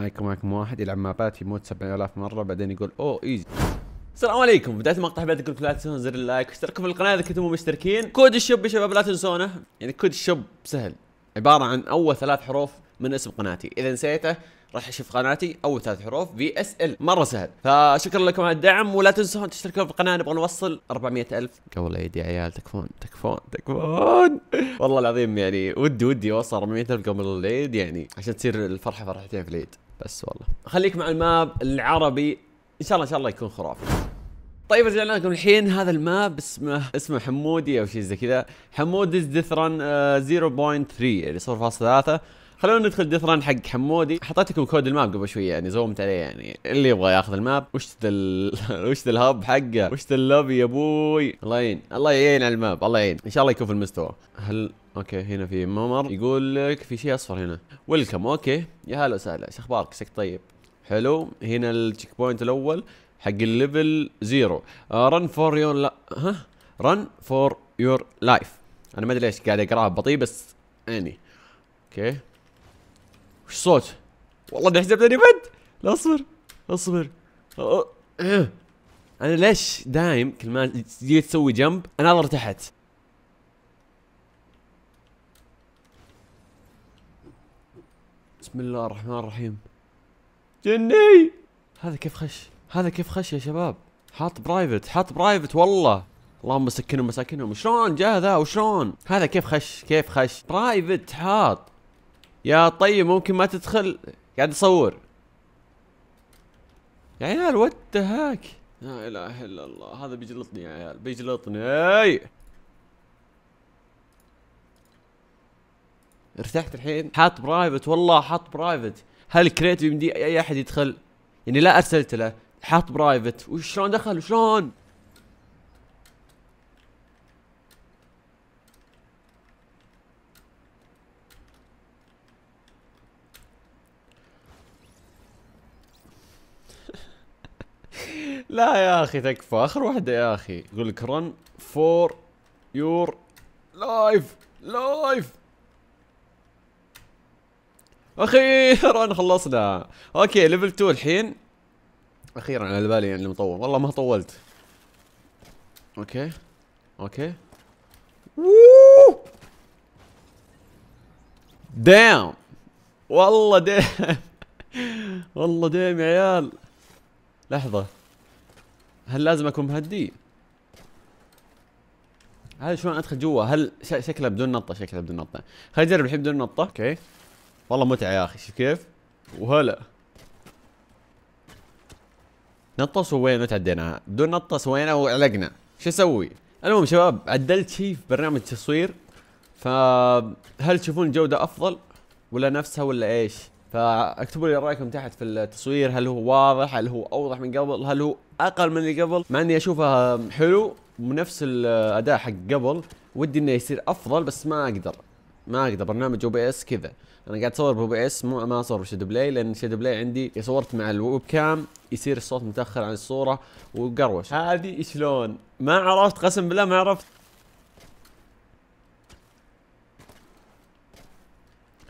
ما يكون معكم واحد يلعب مابات يموت 7000 مره بعدين يقول اوه ايزي السلام عليكم بداية المقطع حبيت اقول لا تنسون زر اللايك واشتركوا في القناة اذا كنتم مشتركين كود الشوب يا شباب لا تنسونه يعني كود الشوب سهل عبارة عن اول ثلاث حروف من اسم قناتي اذا نسيته راح اشوف قناتي اول ثلاث حروف في اس ال مره سهل فشكرا لكم على الدعم ولا تنسون تشتركون في القناه نبغى نوصل 400 الف قبل ايدي عيال تكفون تكفون تكفون والله العظيم يعني ودي ودي اوصل 400 الف قبل العيد يعني عشان تصير الفرحه فرحتين في العيد بس والله خليك مع الماب العربي ان شاء الله ان شاء الله يكون خرافي طيب رجعنا لكم الحين هذا الماب اسمه اسمه حمودي او شيء زي كذا حموديز ديثران 0.3 يعني 0.3 خلونا ندخل ديثران حق حمودي حطيت لكم كود الماب قبل شويه يعني زومت عليه يعني اللي يبغى ياخذ الماب وش دل... وش الهب حقه وش اللوبي يا ابوي الله يعين الله يعين على الماب الله يعين ان شاء الله يكون في المستوى هل اوكي هنا في ممر يقول لك في شيء اصفر هنا ويلكم اوكي يا هلا وسهلا ايش اخبارك عساك طيب حلو هنا التشيك بوينت الاول حق الليفل زيرو رن فور يور لا ها رن فور يور لايف انا ما ادري ليش قاعد اقراها بطيء بس اني يعني. اوكي وش صوت والله اني حسبتني بد لا اصبر اصبر أه. انا ليش دايم كل ما تسوي جنب انا اضر تحت بسم الله الرحمن الرحيم جني هذا كيف خش هذا كيف خش يا شباب حاط برايفت حاط برايفت والله اللهم سكنهم مساكنهم شلون جاء ذا وشلون هذا كيف خش كيف خش برايفت حاط يا طيب ممكن ما تدخل قاعد يصور يا عيال ود هاك لا اله الا الله هذا بيجلطني يا عيال بيجلطني اي ارتحت الحين حاط برايفت والله حاط برايفت هل كريت يمدي اي احد يدخل يعني لا ارسلت له حاط برايفت وشلون دخل وشلون لا يا اخي تكفى اخر واحده يا اخي يقول لك رن فور يور لايف لايف اخيرا خلصنا اوكي ليفل 2 الحين اخيرا على بالي يعني مطول والله ما طولت اوكي اوكي دام والله دام والله دام يا عيال لحظة هل لازم اكون مهدي؟ هذا شلون ادخل جوا؟ هل شكله بدون نطة شكله بدون نطة؟ خلينا نجرب الحين بدون نطة، اوكي والله متعه يا اخي شوف كيف وهلا نطه سوينا تعديناها بدون نطه سوينا وعلقنا شو اسوي المهم شباب عدلت شيء في برنامج التصوير فهل تشوفون الجوده افضل ولا نفسها ولا ايش فاكتبوا لي رايكم تحت في التصوير هل هو واضح هل هو اوضح من قبل هل هو اقل من اللي قبل مع اني أشوفه حلو بنفس الاداء حق قبل ودي انه يصير افضل بس ما اقدر ما اقدر برنامج او بي اس كذا انا قاعد اصور بو بي اس مو ما اصور بشاد بلاي لان شاد بلاي عندي صورت مع الويب كام يصير الصوت متاخر عن الصوره وقروش هذه شلون ما عرفت قسم بالله ما عرفت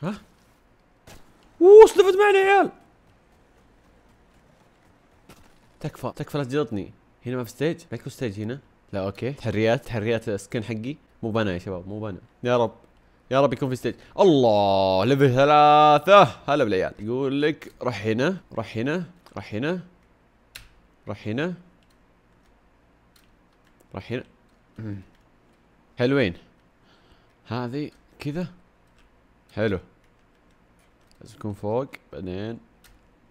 ها اوه سلفت معنا يا عيال تكفى تكفى لا تجلطني هنا ما في ستيج ما يكون ستيج هنا لا اوكي تحريات تحريات السكن حقي مو بنا يا شباب مو بنا يا رب يا رب يكون في ستيج الله ليفل ثلاثة هلا بالعيال يقول لك رح هنا رح هنا رح هنا رح هنا رح هنا حلوين هذه كذا حلو لازم يكون فوق بعدين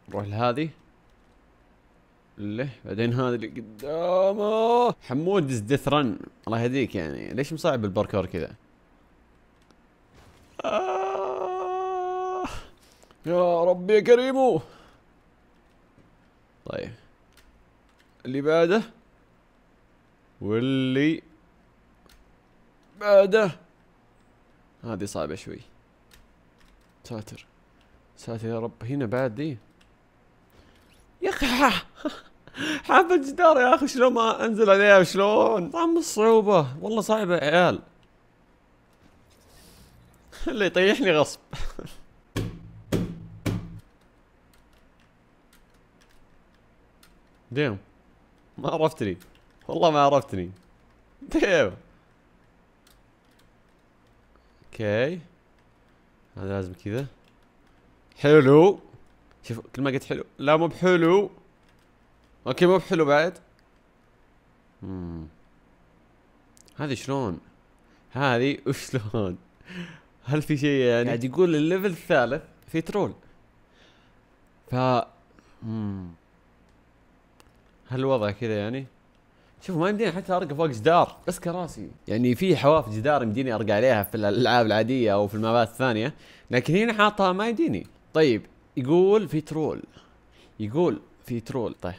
نروح لهذه له بعدين هذا اللي قدامه حمود ديث رن الله يهديك يعني ليش مصعب الباركور كذا آه. يا ربي يا كريمو طيب اللي بعده واللي بعده هذه صعبة شوي ساتر ساتر يا رب هنا بعد دي يا اخي حافة جدار يا اخي شلون ما انزل عليها شلون؟ طعم الصعوبة والله صعبة يا عيال اللي يطيحني غصب ديم ما عرفتني والله ما عرفتني ديم اوكي هذا لازم كذا حلو شوف كل ما قلت حلو لا مو بحلو اوكي مو بحلو بعد امم هذه شلون هذه وشلون هل في شيء يعني قاعد يقول الليفل الثالث في ترول ف مم. هل الوضع كذا يعني؟ شوف ما يمديني حتى ارقى فوق جدار بس كراسي يعني في حواف جدار يمديني ارقى عليها في الالعاب العاديه او في المابات الثانيه لكن هنا حاطها ما يمديني طيب يقول في ترول يقول في ترول طيب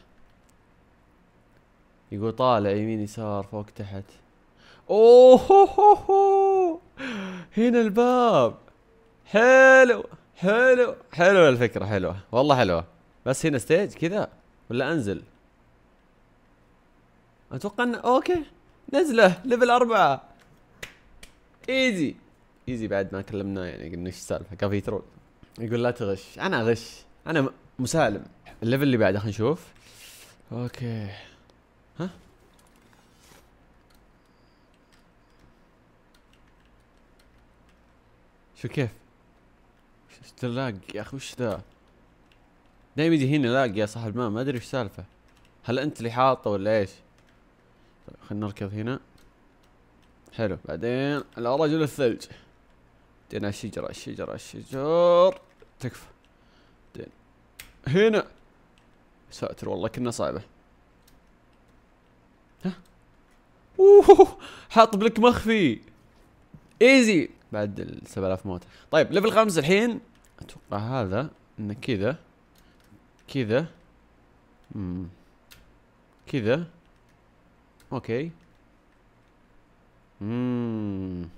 يقول طالع يمين يسار فوق تحت اوه هو هو هو. هنا الباب حلو حلو حلوة الفكرة حلوة والله حلوة بس هنا ستيج كذا ولا انزل اتوقع انه اوكي نزله ليفل اربعة ايزي ايزي بعد ما كلمناه يعني قلنا ايش السالفة كان في ترول يقول لا تغش انا اغش انا مسالم الليفل اللي بعده خلينا نشوف اوكي ها شو كيف اللاج يا اخي وش ذا دايما يجي هنا لاج يا صاحب ما ادري وش السالفه هل انت اللي حاطه ولا ايش طيب خلينا نركض هنا حلو بعدين على رجل الثلج بعدين الشجرة الشجرة الشجر تكفى بعدين هنا ساتر والله كنا صعبة ها اوه حاط بلك مخفي ايزي بعد ال 7000 موت طيب ليفل خمسة الحين اتوقع هذا انه كذا كذا امم كذا اوكي امم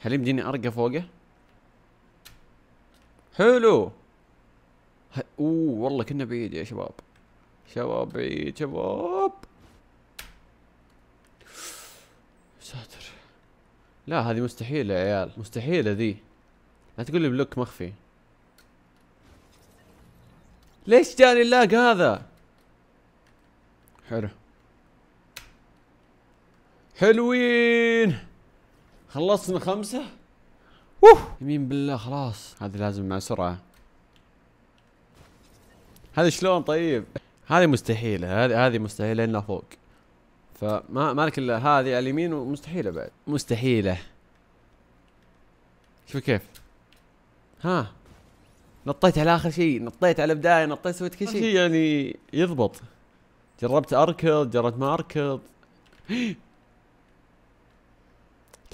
هل يمديني ارقى فوقه؟ حلو ه... اوه والله كنا بعيد يا شباب شباب بعيد شباب لا هذه مستحيلة يا عيال مستحيلة ذي لا تقول لي بلوك مخفي ليش جاني اللاج هذا حلو حلوين خلصنا خمسة اوف يمين بالله خلاص هذه لازم مع سرعة هذه شلون طيب هذه مستحيلة هذه هذه مستحيلة لنا فوق فما مالك الا هذه على اليمين ومستحيله بعد مستحيله شوف كيف ها نطيت على اخر شيء نطيت على بدايه نطيت سويت كل شيء يعني يضبط جربت اركض جربت ما اركض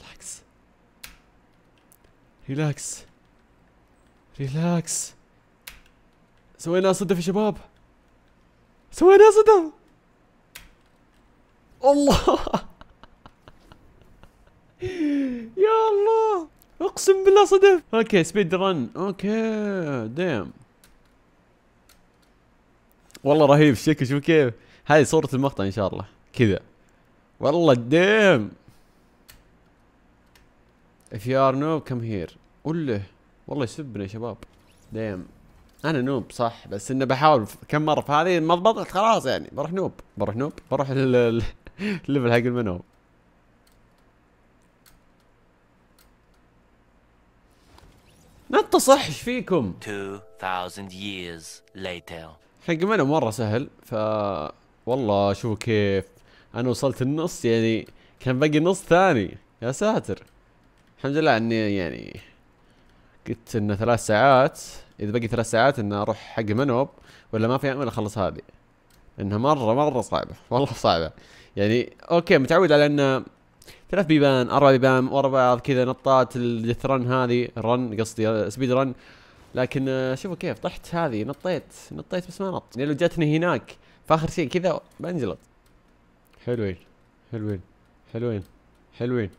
ريلاكس ريلاكس ريلاكس سوينا صدف يا شباب سوينا صدف الله يا الله اقسم بالله صدف اوكي سبيد رن اوكي دام والله رهيب الشكل شوف كيف هاي صورة المقطع ان شاء الله كذا والله دام if you are noob come here قوله والله يسبنا يا شباب دام انا نوب صح بس انه بحاول كم مره في هذه ما ضبطت خلاص يعني بروح نوب بروح نوب بروح ال الليفل حق المنو نط صح ايش فيكم 2000 years later حق المنو مره سهل ف والله شوف كيف انا وصلت النص يعني كان باقي نص ثاني يا ساتر الحمد لله اني يعني قلت انه ثلاث ساعات اذا باقي ثلاث ساعات انه اروح حق منوب ولا ما في امل اخلص هذه انها مره مره صعبه والله صعبه يعني اوكي متعود على انه ثلاث بيبان اربع بيبان ورا بعض كذا نطات الديث رن هذه رن قصدي سبيد رن لكن آه، شوفوا كيف طحت هذه نطيت نطيت بس ما نط يعني لو جاتني هناك فاخر شيء كذا بنجلط حلوين حلوين حلوين حلوين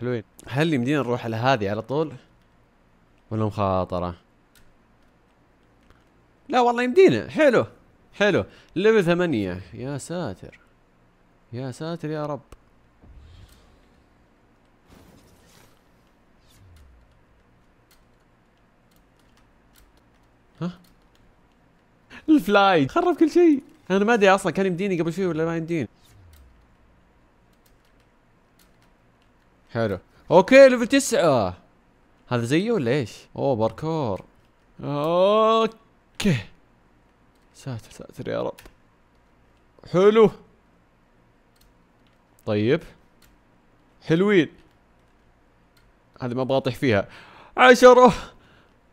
حلوين هل يمدينا نروح على هذه على طول ولا مخاطرة لا والله يمدينا حلو حلو ليفل ثمانية يا ساتر يا ساتر يا رب ها الفلايت خرب كل شيء انا ما ادري اصلا كان يمديني قبل شوي ولا ما يمديني حلو اوكي ليفل تسعة هذا زيه ولا ايش؟ اوه باركور اوكي ساتر ساتر يا رب حلو طيب حلوين هذه ما ابغى اطيح فيها عشرة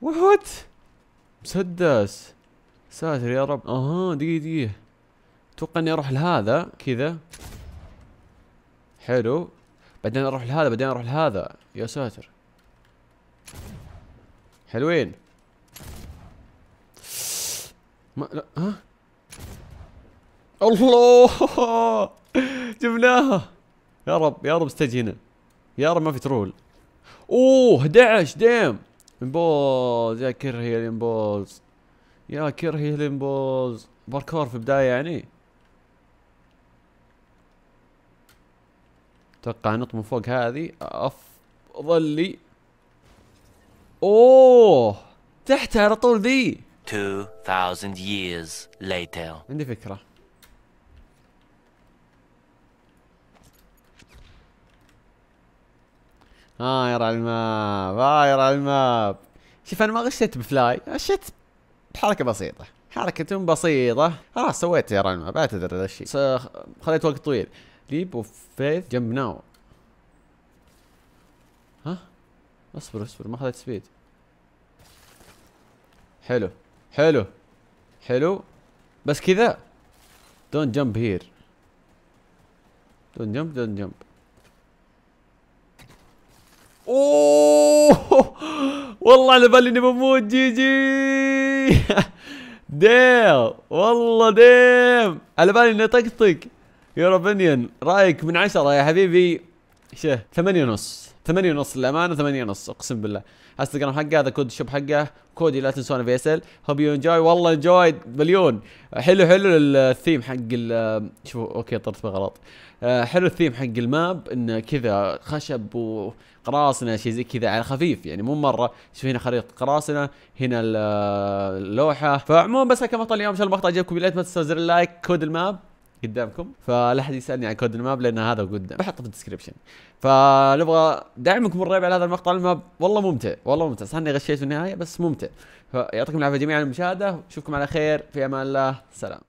وات مسدس ساتر يا رب اها دقيقة دقيقة اتوقع اني اروح لهذا كذا حلو بعدين اروح لهذا بعدين اروح لهذا يا ساتر حلوين ما لا ها الله جبناها يا رب يا رب استج هنا يا رب ما في ترول اوه 11 ديم امبوز يا كرهي الامبوز يا كرهي الامبوز باركور في البدايه يعني اتوقع نط من فوق هذه افضل لي اوه تحتها على طول ذي 2000 years later عندي فكره هاير على الماب هاير على الماب شوف انا ما غشيت بفلاي غشيت بحركه بسيطه حركة بسيطة خلاص سويتها يا الماب بعتذر هذا الشيء خليت وقت طويل ليب اوف فيث جمب ناو ها اصبر اصبر ما اخذت سبيد حلو حلو حلو بس كذا دونت جمب هير دونت جمب دونت جمب اوه والله على بالي اني بموت جي جي ديم والله ديم على بالي اني طقطق يور اوبينيون رايك من عشرة يا حبيبي شه ثمانية ونص ثمانية ونص للامانه ثمانية ونص اقسم بالله انستغرام حقه هذا كود الشوب حقه كودي لا تنسون فيسل هوب يو انجوي والله انجوي مليون حلو حلو الثيم حق ال اوكي طرت بغلط آه، حلو الثيم حق الماب انه كذا خشب وقراصنه شيء زي كذا على خفيف يعني مو مره شوف هنا خريطه قراصنه هنا اللوحه آه، فعموما بس هكذا المقطع اليوم ان شاء الله المقطع عجبكم لا تنسوا زر اللايك كود الماب قدامكم فلا احد يسالني عن كود الماب لان هذا قدام بحطه في الديسكربشن فنبغى دعمكم الرهيب على هذا المقطع الماب والله ممتع والله ممتع صح اني غشيت في النهايه بس ممتع فيعطيكم العافيه جميعا على المشاهده اشوفكم على خير في امان الله سلام